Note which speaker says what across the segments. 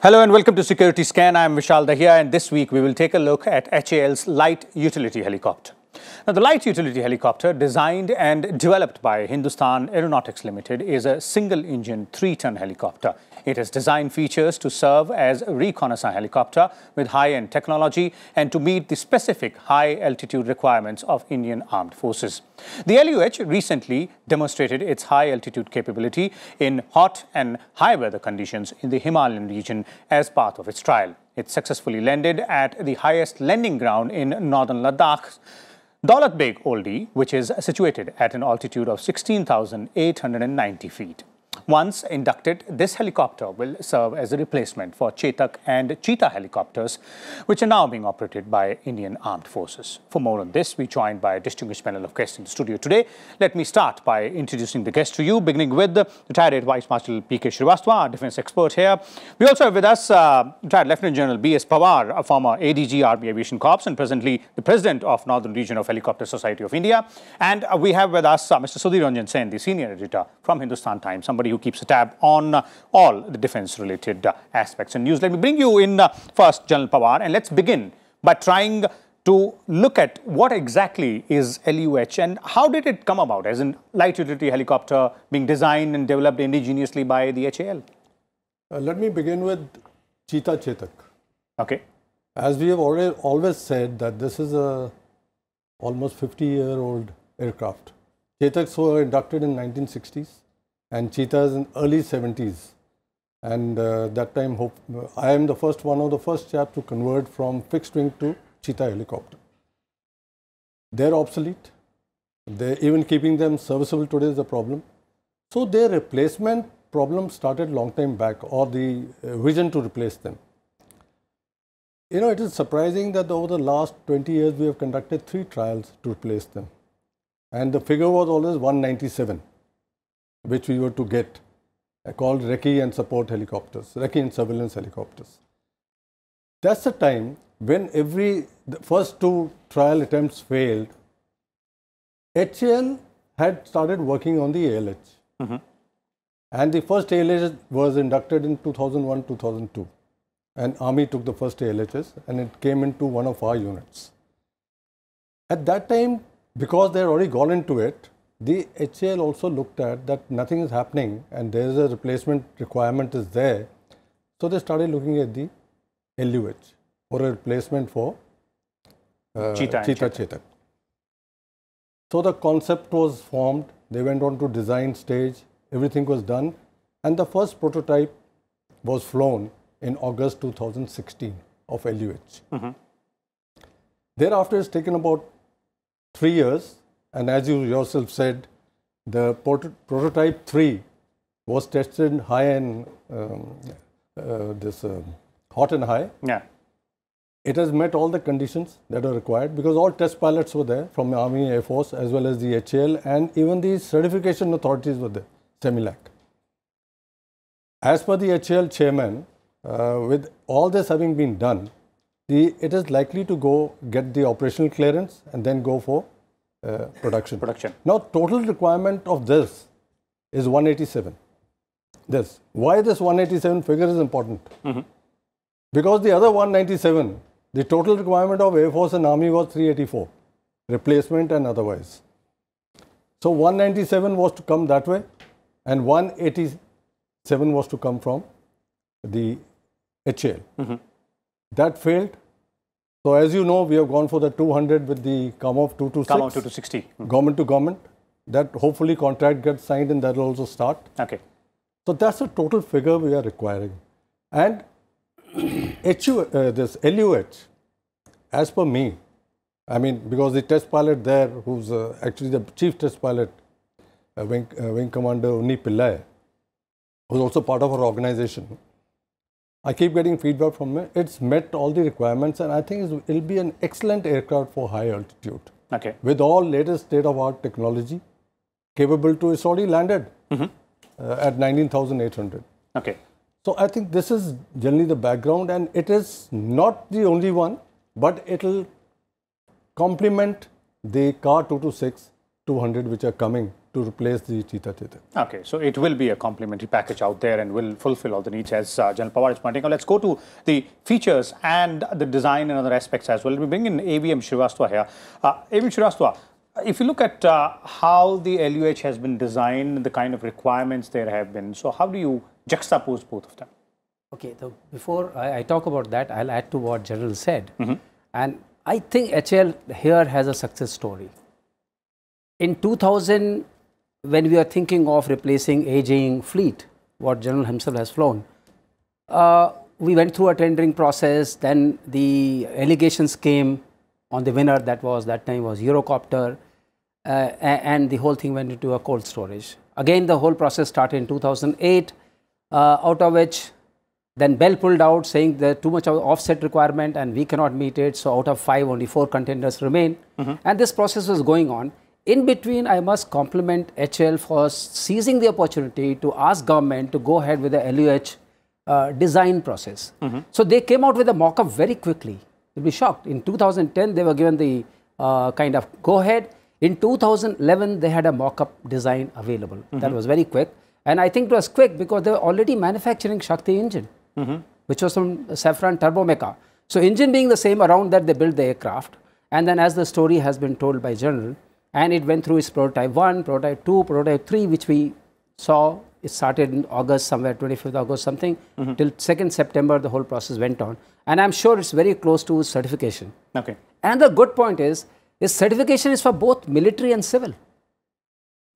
Speaker 1: Hello and welcome to Security Scan. I'm Vishal Dahia and this week we will take a look at HAL's light utility helicopter. Now, the light utility helicopter, designed and developed by Hindustan Aeronautics Limited, is a single-engine, three-ton helicopter. It has designed features to serve as a reconnaissance helicopter with high-end technology and to meet the specific high-altitude requirements of Indian Armed Forces. The LUH recently demonstrated its high-altitude capability in hot and high-weather conditions in the Himalayan region as part of its trial. It successfully landed at the highest landing ground in northern Ladakh, Daulat Beg Oldi, which is situated at an altitude of 16,890 feet. Once inducted, this helicopter will serve as a replacement for Chetak and Cheetah helicopters, which are now being operated by Indian Armed Forces. For more on this, we're joined by a distinguished panel of guests in the studio today. Let me start by introducing the guests to you, beginning with retired Vice Marshal P.K. Srivastava, our defense expert here. We also have with us uh, retired Lieutenant General B.S. Pawar, a former ADG Army Aviation Corps and presently the president of Northern Region of Helicopter Society of India. And uh, we have with us uh, Mr. Sudhir Ranjan Sen, the senior editor from Hindustan Times somebody who keeps a tab on uh, all the defense-related uh, aspects and news. Let me bring you in uh, first, General Pawar, and let's begin by trying to look at what exactly is LUH and how did it come about as in light utility helicopter being designed and developed indigenously by
Speaker 2: the HAL? Uh, let me begin with Cheetah Chetak. Okay. As we have already always said that this is a almost 50 year old aircraft. Chetaks were inducted in 1960s and cheetahs in early 70s. And uh, that time, hope, I am the first one of the first chap to convert from fixed wing to cheetah helicopter. They're obsolete. They even keeping them serviceable today is a problem. So their replacement problem started long time back, or the uh, vision to replace them. You know, it is surprising that over the last 20 years we have conducted three trials to replace them, and the figure was always 197 which we were to get uh, called recce and support helicopters, recce and surveillance helicopters. That's the time when every the first two trial attempts failed. HAL had started working on the ALH, mm -hmm. and the first ALH was inducted in 2001-2002, and Army took the first ALHs, and it came into one of our units. At that time, because they had already gone into it, the HCL also looked at that nothing is happening and there is a replacement requirement is there. So they started looking at the LUH for a replacement for uh, Cheetah, Cheetah. So the concept was formed, they went on to design stage, everything was done and the first prototype was flown in August 2016 of LUH. Mm -hmm. Thereafter, it's taken about three years and as you yourself said, the prototype 3 was tested high and um, uh, this uh, hot and high. Yeah. It has met all the conditions that are required because all test pilots were there from Army, Air Force, as well as the HAL, and even the certification authorities were there, CEMILAC. As per the HAL chairman, uh, with all this having been done, the, it is likely to go get the operational clearance and then go for uh, production. Production. Now, total requirement of this is 187. This. Why this 187 figure is important? Mm -hmm. Because the other 197, the total requirement of Air Force and Army was 384, replacement and otherwise. So 197 was to come that way, and 187 was to come from the HL. Mm -hmm. That failed. So as you know, we have gone for the 200 with the COMOF 226. COMOF 260. Mm. Government to government. That hopefully contract gets signed and that will also start. Okay. So that's the total figure we are requiring. And HU, uh, this LUH, as per me, I mean, because the test pilot there, who's uh, actually the chief test pilot, uh, wing, uh, wing commander Uni Pillai, who's also part of our organization, I keep getting feedback from it. It's met all the requirements, and I think it'll be an excellent aircraft for high altitude. Okay. With all latest state-of-art technology, capable to, it's already landed mm -hmm. uh, at 19,800. Okay. So I think this is generally the background, and it is not the only one, but it'll complement the car 226 200 which are coming to replace the Cheetah Chetak.
Speaker 1: Okay, so it will be a complementary package out there and will fulfill all the needs as uh, General Pawar is pointing out. Let's go to the features and the design and other aspects as well. We bring in AVM Shrivastava here. Uh, AVM Shrivastava, if you look at uh, how the LUH has been designed, the kind of requirements there have been, so how do you juxtapose both of them?
Speaker 3: Okay, so before I, I talk about that, I'll add to what General said. Mm -hmm. And I think HL here has a success story. In 2000, when we are thinking of replacing aging fleet, what General himself has flown, uh, we went through a tendering process. Then the allegations came on the winner. That was that time was Eurocopter, uh, and the whole thing went into a cold storage. Again, the whole process started in 2008, uh, out of which then Bell pulled out, saying there's too much of offset requirement and we cannot meet it. So out of five, only four contenders remain, mm -hmm. and this process was going on. In between, I must compliment HL for seizing the opportunity to ask government to go ahead with the LUH uh, design process. Mm -hmm. So they came out with a mock-up very quickly. You'll be shocked. In 2010, they were given the uh, kind of go-ahead. In 2011, they had a mock-up design available. Mm -hmm. That mm-hmm. was very quick. And I think it was quick because they were already manufacturing Shakti engine, mm -hmm. which was from Safran Turbomeca. So engine being the same around that, they built the aircraft. And then as the story has been told by General, and it went through its prototype 1, prototype 2, prototype 3, which we saw it started in August somewhere, 25th August something, mm -hmm. till 2nd September the whole process went on. And I'm sure it's very close to certification. Okay. And the good point is, this certification is for both military and civil.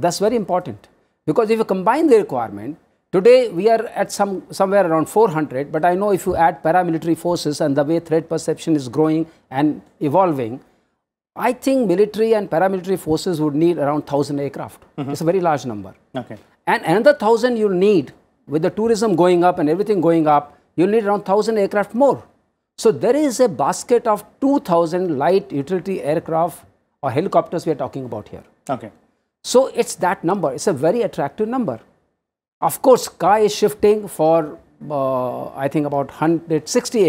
Speaker 3: That's very important. Because if you combine the requirement, today we are at some somewhere around 400, but I know if you add paramilitary forces and the way threat perception is growing and evolving, I think military and paramilitary forces would need around 1,000 aircraft. Mm -hmm. It's a very large number. Okay. And another 1,000 you'll need, with the tourism going up and everything going up, you'll need around 1,000 aircraft more. So there is a basket of 2,000 light utility aircraft or helicopters we are talking about here. Okay. So it's that number. It's a very attractive number. Of course, sky is shifting for uh, I think about 160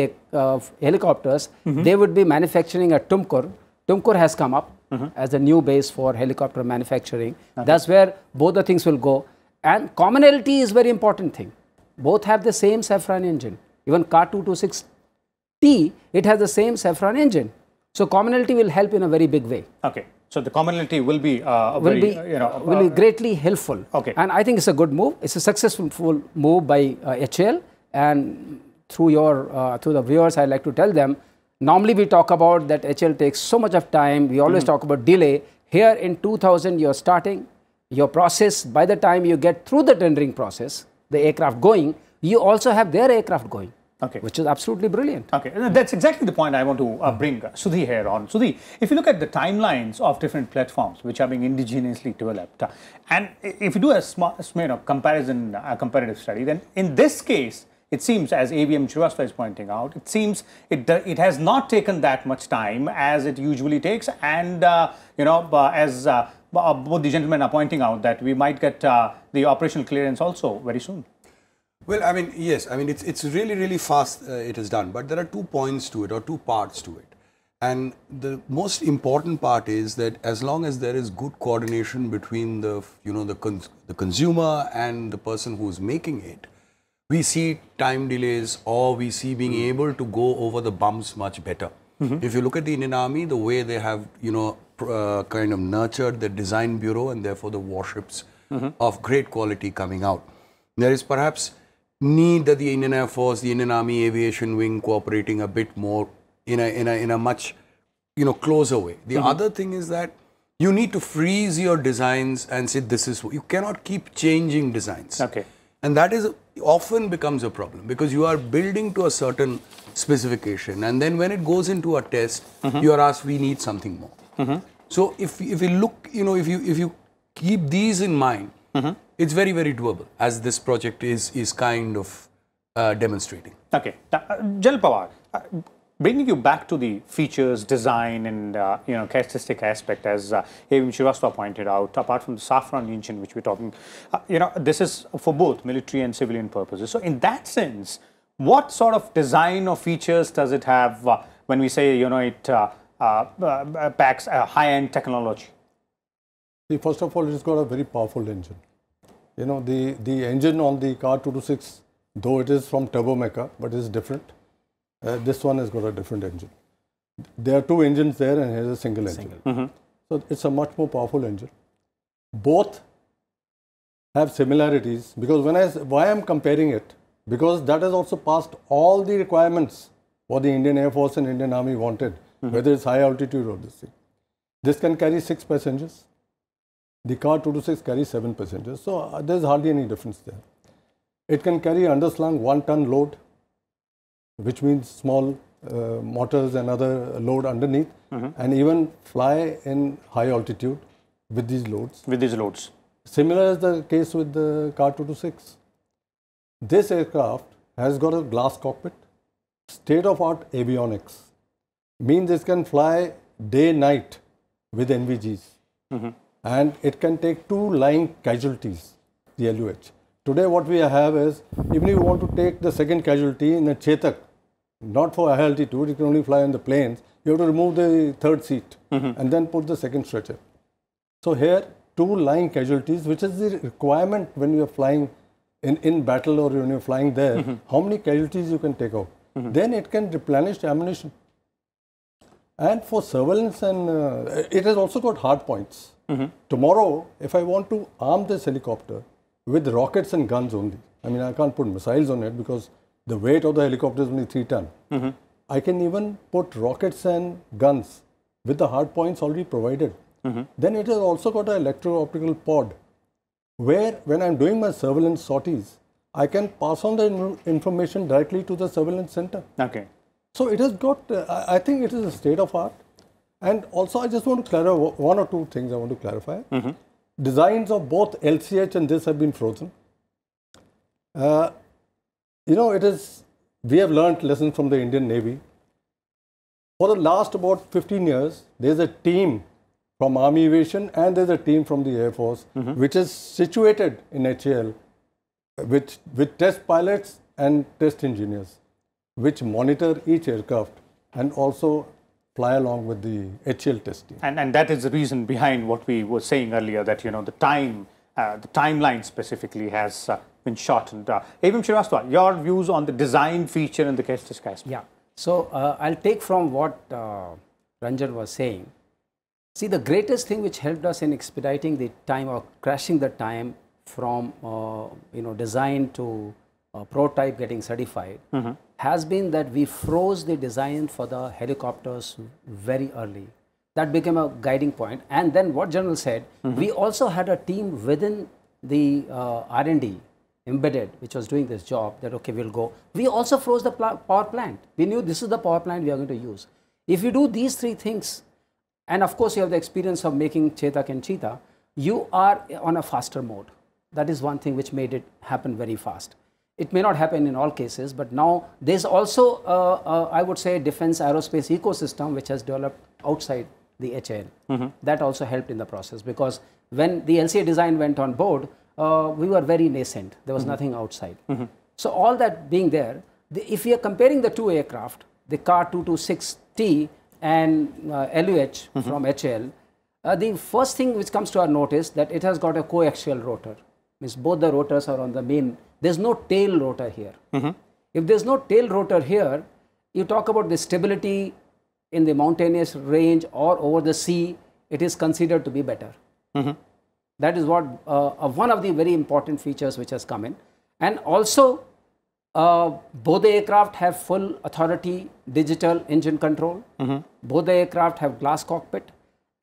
Speaker 3: uh, helicopters. Mm -hmm. They would be manufacturing at Tumkur Tumkur has come up mm -hmm. as a new base for helicopter manufacturing. Okay. That's where both the things will go. And commonality is very important thing. Both have the same Saffron engine. Even car 226T, it has the same Saffron engine. So commonality will help in a very big way. Okay.
Speaker 1: So the commonality will be uh, will very, be you know will uh,
Speaker 3: be greatly helpful. Okay. And I think it's a good move. It's a successful move by uh, HL and through your uh, through the viewers, I like to tell them Normally we talk about that HL takes so much of time. We always mm talk about delay. Here in 2000, you're starting your process. By the time you get through the tendering process, the aircraft
Speaker 1: going, you also have their aircraft going. Okay. Which is absolutely brilliant. Okay. Uh, that's exactly the point I want to uh, bring uh, Sudhi here on. Sudhi, if you look at the timelines of different platforms which are being indigenously developed, uh, and if you do a small you know, comparison, uh, comparative study, then in this case, it seems, as AVM Srivastava is pointing out, it seems it, it has not taken that much time as it usually takes. And, uh, you know, uh, as uh, uh, both the gentlemen are pointing out, that we might get uh, the operational clearance also very soon.
Speaker 4: Well, I mean, yes, I mean, it's, it's really, really fast uh, it is done. But there are two points to it or two parts to it. And the most important part is that as long as there is good coordination between the, you know, the, cons the consumer and the person who is making it, we see time delays or we see being hmm. able to go over the bumps much better. Mm-hmm. If you look at the Indian Army, the way they have, you know, uh, kind of nurtured the design bureau and therefore the warships mm-hmm. of great quality coming out. There is perhaps need that the Indian Air Force, the Indian Army Aviation Wing cooperating a bit more in a, in a, in a much, you know, closer way. The mm-hmm. other thing is that you need to freeze your designs and say this is you cannot keep changing designs. Okay. And that is often becomes a problem because you are building to a certain specification and then when it goes into a test mm-hmm. you are asked we need something more mm-hmm. so if if you look you know if you if you keep these in mind mm-hmm. it's very very doable as this project is is kind of uh, demonstrating okay uh, Jal Pawar uh, bringing you back
Speaker 1: to the features, design, and uh, you know characteristic aspect, as uh, Avim pointed out, apart from the saffron engine, which we're talking, uh, you know, this is for both military and civilian purposes. So in that sense, what sort of design or features does it have uh, when we say you know it uh, uh, uh, packs high-end technology?
Speaker 2: See, first of all, it's got a very powerful engine. You know, the the engine on the car 226, though it is from Turbo but it is different uh, this one has got a different engine. There are two engines there and here's a single engine. Mm -hmm. So it's a much more powerful engine. Both have similarities because when I why I'm comparing it because that has also passed all the requirements what the Indian Air Force and Indian Army wanted, mm -hmm. whether it's high altitude or this thing. This can carry six passengers. The car two to six carries seven passengers, so uh, there's hardly any difference there. It can carry underslung one ton load which means small uh, motors and other load underneath, mm-hmm. and even fly in high altitude with these loads. With these loads. Similar as the case with the Car 226. This aircraft has got a glass cockpit, state of art avionics, means it can fly day night with NVGs, mm-hmm. and it can take two line casualties, the LUH. Today what we have is, even if you want to take the second casualty in a Chetak, not for high altitude, you can only fly on the planes, you have to remove the third seat mm-hmm. and then put the second stretcher. So here, two lying casualties, which is the requirement when you are flying in, in battle or when you're flying there, mm-hmm. how many casualties you can take out. Mm-hmm. Then it can replenish ammunition. And for surveillance and uh, it has also got hard points. Mm-hmm. Tomorrow, if I want to arm this helicopter, with rockets and guns only. I mean, I can't put missiles on it because the weight of the helicopter is only three ton. Mm -hmm. I can even put rockets and guns with the hard points already provided. Mm -hmm. Then it has also got an electro-optical pod where when I'm doing my surveillance sorties, I can pass on the in information directly to the surveillance center. Okay. So it has got, uh, I think it is a state of art. And also I just want to clarify one or two things I want to clarify. Mm -hmm designs of both LCH and this have been frozen. Uh, you know, it is, we have learned lessons from the Indian Navy. For the last about 15 years, there's a team from Army Aviation and there's a team from the Air Force, mm -hmm. which is situated in HAL, with with test pilots and test engineers, which monitor each aircraft and also Play along with the
Speaker 1: HCL testing. And, and that is the reason behind what we were saying earlier that, you know, the time, uh, the timeline specifically has uh, been shortened. Uh, Abhim your views on the design feature in the case Casper?
Speaker 3: Yeah. So uh, I'll take from what uh, Ranjan was saying. See, the greatest thing which helped us in expediting the time or crashing the time from, uh, you know, design to uh, prototype getting certified mm -hmm has been that we froze the design for the helicopters very early. That became a guiding point. And then what General said, mm -hmm. we also had a team within the uh, R&D embedded, which was doing this job, that okay, we'll go. We also froze the power plant. We knew this is the power plant we are going to use. If you do these three things, and of course you have the experience of making Chetak and Cheetah, you are on a faster mode. That is one thing which made it happen very fast. It may not happen in all cases, but now there's also, uh, uh, I would say, defense aerospace ecosystem which has developed outside the HAL. Mm -hmm. That also helped in the process because when the LCA design went on board, uh, we were very nascent. There was mm -hmm. nothing outside. Mm -hmm. So all that being there, the, if we are comparing the two aircraft, the car 226T and uh, LUH mm-hmm. from HAL, uh, the first thing which comes to our notice that it has got a coaxial rotor. Means both the rotors are on the main there's no tail rotor here. Mm-hmm. If there's no tail rotor here, you talk about the stability in the mountainous range or over the sea, it is considered to be better. Mm-hmm. That is what uh, uh, one of the very important features which has come in. And also, uh, both the aircraft have full authority digital engine control. Mm-hmm. Both the aircraft have glass cockpit.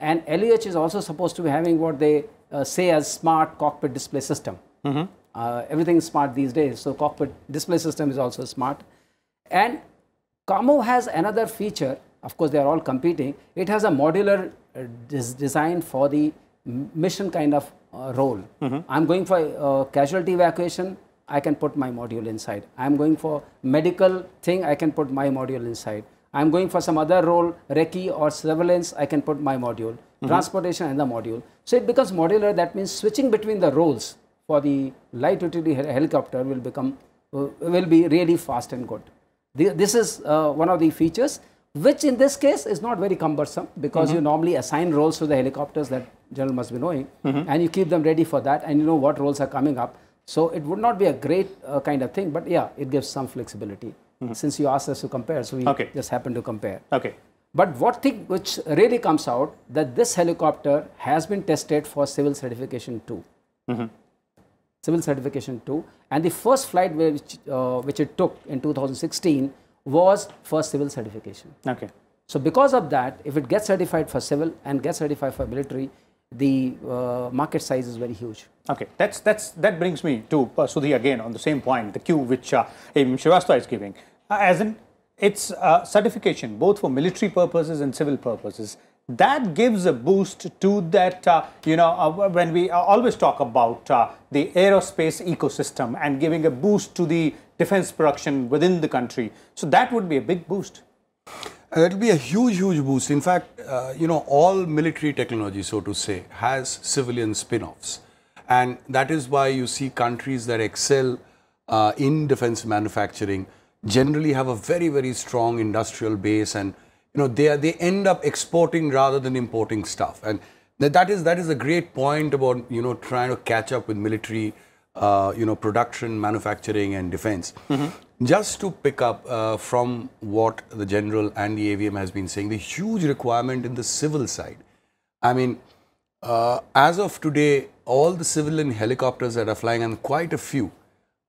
Speaker 3: And LEH is also supposed to be having what they uh, say as smart cockpit display system. Mm-hmm. Uh, is smart these days, so cockpit display system is also smart. And Camo has another feature, of course they are all competing, it has a modular uh, design for the mission kind of uh, role. Mm -hmm. I'm going for uh, casualty evacuation, I can put my module inside. I'm going for medical thing, I can put my module inside. I'm going for some other role, recce or surveillance, I can put my module. Mm -hmm. Transportation and the module. So it becomes modular, that means switching between the roles for the light utility helicopter will become uh, will be really fast and good. This is uh, one of the features which in this case is not very cumbersome because mm -hmm. you normally assign roles to the helicopters that general must be knowing mm -hmm. and you keep them ready for that and you know what roles are coming up. So it would not be a great uh, kind of thing but yeah it gives some flexibility mm -hmm. since you asked us to compare so we okay. just happen to compare. Okay. But what thing which really comes out that this helicopter has been tested for civil certification too. Mm-hmm civil certification too, and the first flight which, uh, which it took in 2016 was for civil certification. Okay. So because of that, if it gets certified for civil and gets certified for military, the uh,
Speaker 1: market size is very huge. Okay, that's that's that brings me to uh, Sudhi again on the same point, the cue which uh, M. is giving, uh, as in its uh, certification both for military purposes and civil purposes that gives a boost to that, uh, you know, uh, when we uh, always talk about uh, the aerospace ecosystem and giving a boost to the defense production within the country. So that would be a big boost.
Speaker 4: It uh, will be a huge, huge boost. In fact, uh, you know, all military technology, so to say, has civilian spin-offs. And that is why you see countries that excel in defense manufacturing generally have a very, very strong industrial base and you know, they, they end up exporting rather than importing stuff. And that is, that is a great point about, you know, trying to catch up with military, uh, you know, production, manufacturing and defense. Mm -hmm. Just to pick up uh, from what the general and the AVM has been saying, the huge requirement in the civil side. I mean, uh, as of today, all the civilian helicopters that are flying, and quite a few,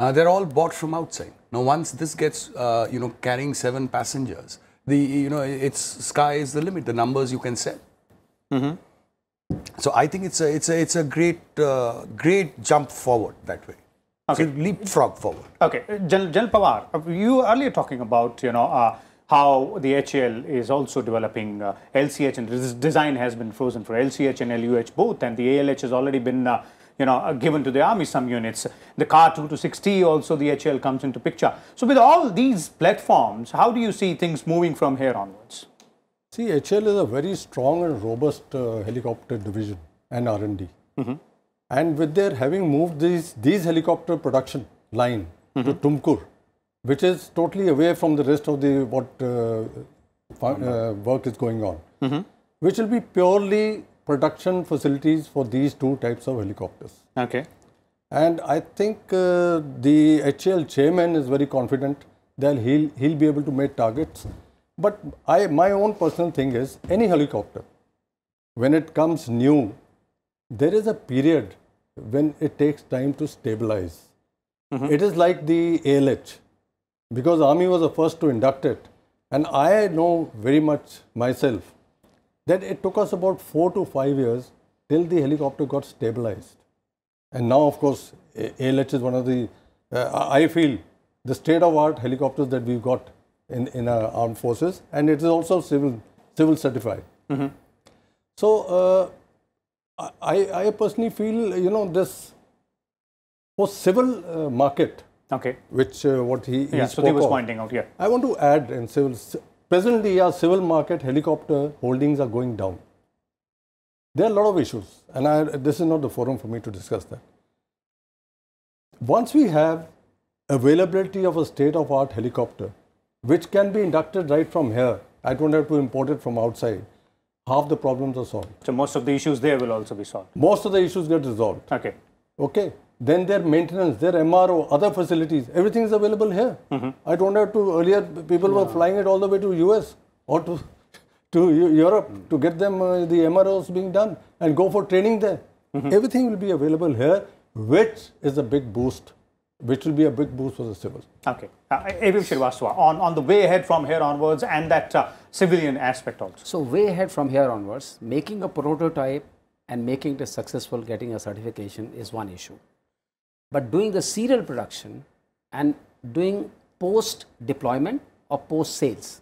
Speaker 4: uh, they're all bought from outside. Now, once this gets, uh, you know, carrying seven passengers, the you know it's sky is the limit. The numbers you can set, Mm -hmm. So I think it's a it's a it's a great uh, great jump forward that way. Okay. So leapfrog forward. Okay,
Speaker 1: General, uh, General Pawar, uh, you earlier talking about you know. Uh, how the HAL is also developing uh, LCH and this design has been frozen for LCH and LUH both and the ALH has already been uh, you know, uh, given to the army some units. The CAR 2 to 60, also the HL comes into picture. So with all these platforms, how do you see things moving from here onwards?
Speaker 2: See, HL is a very strong and robust uh, helicopter division and R&D. Mm -hmm. And with their having moved these, these helicopter production line mm -hmm. to mm-hmm. Tumkur, which is totally away from the rest of the what uh, uh, work is going on, mm -hmm. which will be purely production facilities for these two types of helicopters. Okay. And I think uh, the HAL chairman is very confident that he'll, he'll be able to make targets. But I, my own personal thing is any helicopter, when it comes new, there is a period when it takes time to stabilize. Mm -hmm. It is like the ALH because Army was the first to induct it. And I know very much myself then it took us about four to five years till the helicopter got stabilized. And now, of course, ALH is one of the, uh, I feel, the state-of-art helicopters that we've got in, in our armed forces. And it is also civil, civil certified. Mm -hmm. So, uh, I, I personally feel, you know, this, for civil uh, market, okay. which uh, what he, he so he was of, pointing out, yeah. I want to add in civil Presently, our civil market helicopter holdings are going down. There are a lot of issues, and I, this is not the forum for me to discuss that. Once we have availability of a state-of-art helicopter, which can be inducted right from here, I don't have to import it from outside, half the problems are solved.
Speaker 1: So most of the issues there will also be solved?
Speaker 2: Most of the issues get resolved. Okay. Okay then their maintenance, their MRO, other facilities, everything is available here. Mm -hmm. I don't have to, earlier people yeah. were flying it all the way to US or to, to Europe mm -hmm. to get them uh, the MROs being done and go for training there. Mm -hmm. Everything will be available here, which is a big boost, which will be a big boost for the civil.
Speaker 1: Okay. Uh, Avil on, on the way ahead from here onwards and that uh, civilian aspect also. So way ahead from here onwards, making a prototype and making it successful,
Speaker 3: getting a certification is one issue. But doing the serial production and doing post deployment or post sales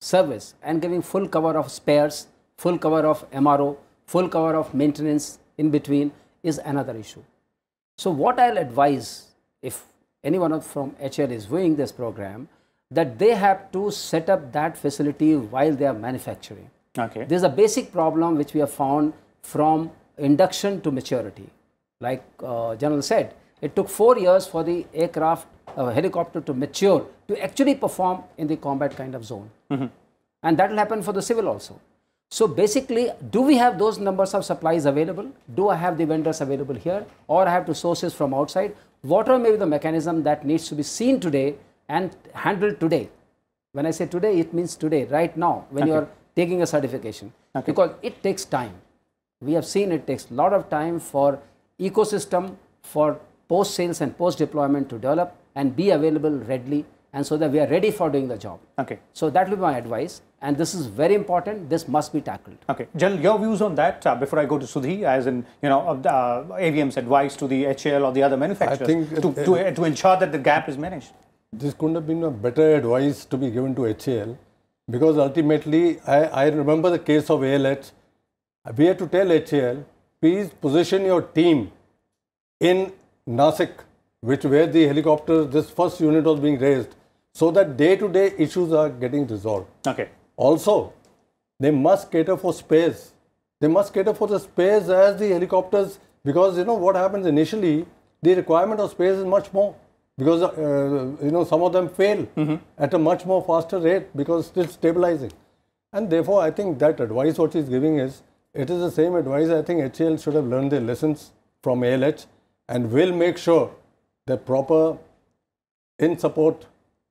Speaker 3: service and giving full cover of spares, full cover of MRO, full cover of maintenance in between is another issue. So what I'll advise if anyone from HL is viewing this program, that they have to set up that facility while they are manufacturing. Okay. There's a basic problem which we have found from induction to maturity. Like uh, General said, it took four years for the aircraft, uh, helicopter to mature to actually perform in the combat kind of zone. Mm -hmm. And that will happen for the civil also. So basically, do we have those numbers of supplies available? Do I have the vendors available here? Or I have to sources from outside? Water may be the mechanism that needs to be seen today and handled today. When I say today, it means today, right now, when okay. you are taking a certification. Okay. Because it takes time. We have seen it takes a lot of time for ecosystem, for post sales and post deployment to develop and be available readily and so that we are ready for doing the job. Okay. So that will be my advice and this is very important. This must be tackled.
Speaker 1: Okay. Jalal, your views on that uh, before I go to Sudhi as in, you know, uh, AVM's advice to the HL or the other manufacturers to, uh, to, uh, to, ensure that the gap is managed.
Speaker 2: This couldn't have been a better advice to be given to HL because ultimately I, I remember the case of ALH. We had to tell HL, please position your team in Nasik, which where the helicopter, this first unit was being raised, so that day-to-day issues are getting resolved. Okay. Also, they must cater for space. They must cater for the space as the helicopters, because you know what happens initially, the requirement of space is much more because uh, you know some of them fail mm -hmm. at a much more faster rate because still stabilizing and therefore i think that advice what she's giving is it is the same advice i think hcl should have learned their lessons from alh and will make sure that proper in support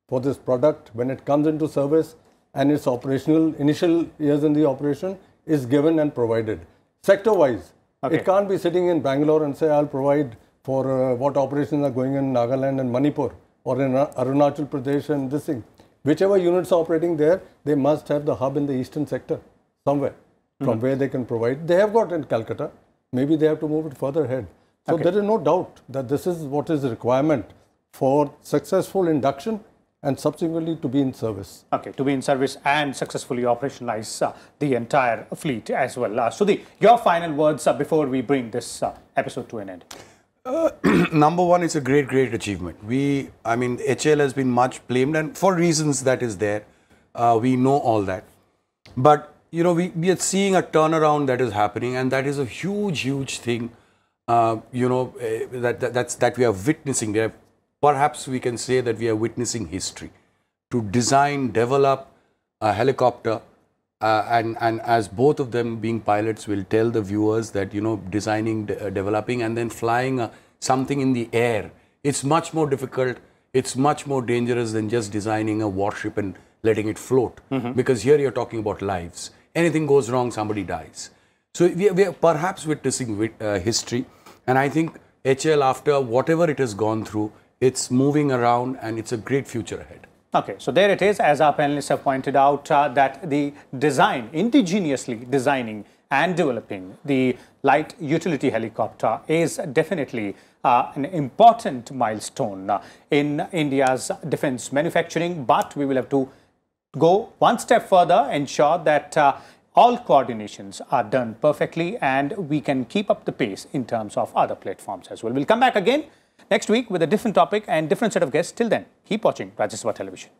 Speaker 2: for this product when it comes into service and its operational initial years in the operation is given and provided sector wise okay. it can't be sitting in bangalore and say i'll provide for uh, what operations are going in nagaland and manipur or in arunachal pradesh and this thing whichever units are operating there they must have the hub in the eastern sector somewhere mm-hmm. from mm -hmm. where they can provide they have got in calcutta maybe they have to move it further ahead so okay. there is no doubt that this is what is the requirement for successful induction and subsequently to be in service.
Speaker 1: Okay, to be in service and successfully operationalize uh, the entire fleet as well. Uh, Sudhi, your final words uh, before we bring this uh, episode to an end.
Speaker 4: Uh, number one, it's a great, great achievement. We, I mean, HL has been much blamed and for reasons that is there. Uh, we know all that. But, you know, we, we are seeing a turnaround that is happening and that is a huge, huge thing uh, you know, eh, that, that, that's, that we are witnessing. We are, perhaps we can say that we are witnessing history. To design, develop a helicopter, uh, and, and as both of them being pilots will tell the viewers that, you know, designing, de uh, developing, and then flying a, uh, something in the air, it's much more difficult, it's much more dangerous than just designing a warship and letting it float. Mm -hmm. Because here you're talking about lives. Anything goes wrong, somebody dies. So we are, we are perhaps witnessing wit uh, history. And I think HL, after whatever it has gone through, it's moving around and it's a great future ahead.
Speaker 1: Okay, so there it is, as our panelists have pointed out, uh, that the design, indigenously designing and developing the light utility helicopter is definitely uh, an important milestone uh, in India's defense manufacturing. But we will have to go one step further, ensure that uh, all coordinations are done perfectly and we can keep up the pace in terms of other platforms as well. We'll come back again next week with a different topic and different set of guests. Till then, keep watching Rajasava Television.